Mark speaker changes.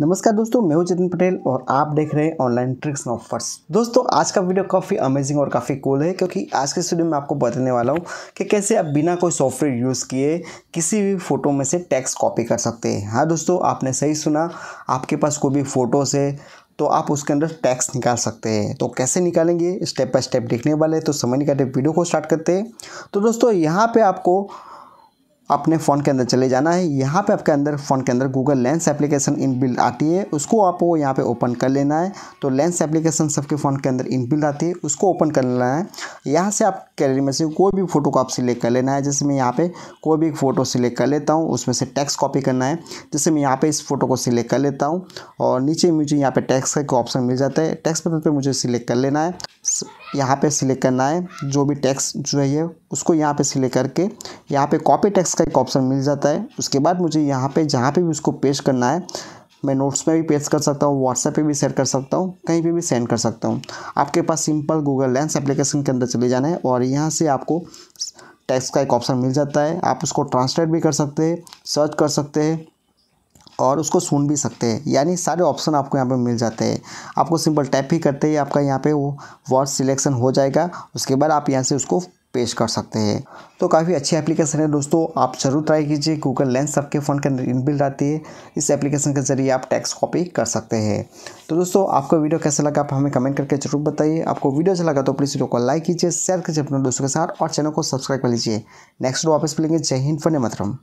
Speaker 1: नमस्कार दोस्तों मैं हूं जतिन पटेल और आप देख रहे हैं ऑनलाइन ट्रिक्स एंड ऑफर्स दोस्तों आज का वीडियो काफ़ी अमेजिंग और काफ़ी कूल है क्योंकि आज के स्टूडियो में आपको बताने वाला हूं कि कैसे आप बिना कोई सॉफ्टवेयर यूज़ किए किसी भी फ़ोटो में से टेक्स्ट कॉपी कर सकते हैं हाँ दोस्तों आपने सही सुना आपके पास कोई भी फ़ोटोज़ है तो आप उसके अंदर टैक्स निकाल सकते हैं तो कैसे निकालेंगे स्टेप बाय स्टेप देखने वाले तो समझ निकालते वीडियो को स्टार्ट करते हैं तो दोस्तों यहाँ पर आपको अपने फ़ोन के अंदर चले जाना है यहाँ पे आपके अंदर फ़ोन के अंदर गूगल लेंस एप्लीकेशन इनबिल्ट आती है उसको आपको यहाँ पे ओपन कर लेना है तो लेंस एप्लीकेशन सबके फ़ोन के अंदर इनबिल्ट आती है उसको ओपन कर लेना है यहाँ से आप कैलरी में से कोई भी फ़ोटो को आप सिलेक्ट कर लेना है जैसे मैं यहाँ पर कोई भी फ़ोटो सिलेक्ट कर लेता हूँ उसमें से टैक्स कॉपी करना है जैसे मैं यहाँ पर इस फ़ोटो को सिलेक्ट कर लेता हूँ और नीचे मुझे यहाँ पर टैक्स का एक ऑप्शन मिल जाता है टैक्स पेपर पर मुझे सिलेक्ट कर लेना है यहाँ पे सिलेक्ट करना है जो भी टैक्स जो है उसको यहाँ पे सिलेक्ट करके यहाँ पे कॉपी टैक्स का एक ऑप्शन मिल जाता है उसके बाद मुझे यहाँ पे जहाँ पे भी उसको पेश करना है मैं नोट्स में भी पेश कर सकता हूँ व्हाट्सएप पे भी शेयर कर सकता हूँ कहीं पे भी सेंड कर सकता हूँ आपके पास सिंपल गूगल लेंस एप्लीकेशन के अंदर चले जाना है और यहाँ से आपको टैक्स का एक ऑप्शन मिल जाता है आप उसको ट्रांसलेट भी कर सकते हैं सर्च कर सकते हैं और उसको सुन भी सकते हैं यानी सारे ऑप्शन आपको यहाँ पे मिल जाते हैं आपको सिंपल टैप ही करते ही आपका यहाँ पे वो वर्ड सिलेक्शन हो जाएगा उसके बाद आप यहाँ से उसको पेश कर सकते हैं तो काफ़ी अच्छी एप्लीकेशन है दोस्तों आप जरूर ट्राई कीजिए गूगल लेंस सबके फ़ोन के अंदर इनबिल्ट आती है इस एप्लीकेशन के जरिए आप टैक्स कॉपी कर सकते हैं तो दोस्तों आपको वीडियो कैसा लगा आप हमें कमेंट करके जरूर बताइए आपको वीडियो अच्छा लगा तो प्लीज़ वीडियो को लाइक कीजिए शेयर कीजिए अपने दोस्तों के साथ और चैनल को सब्सक्राइब कर लीजिए नेक्स्ट वापस मिलेंगे जय हिंद फन मतरम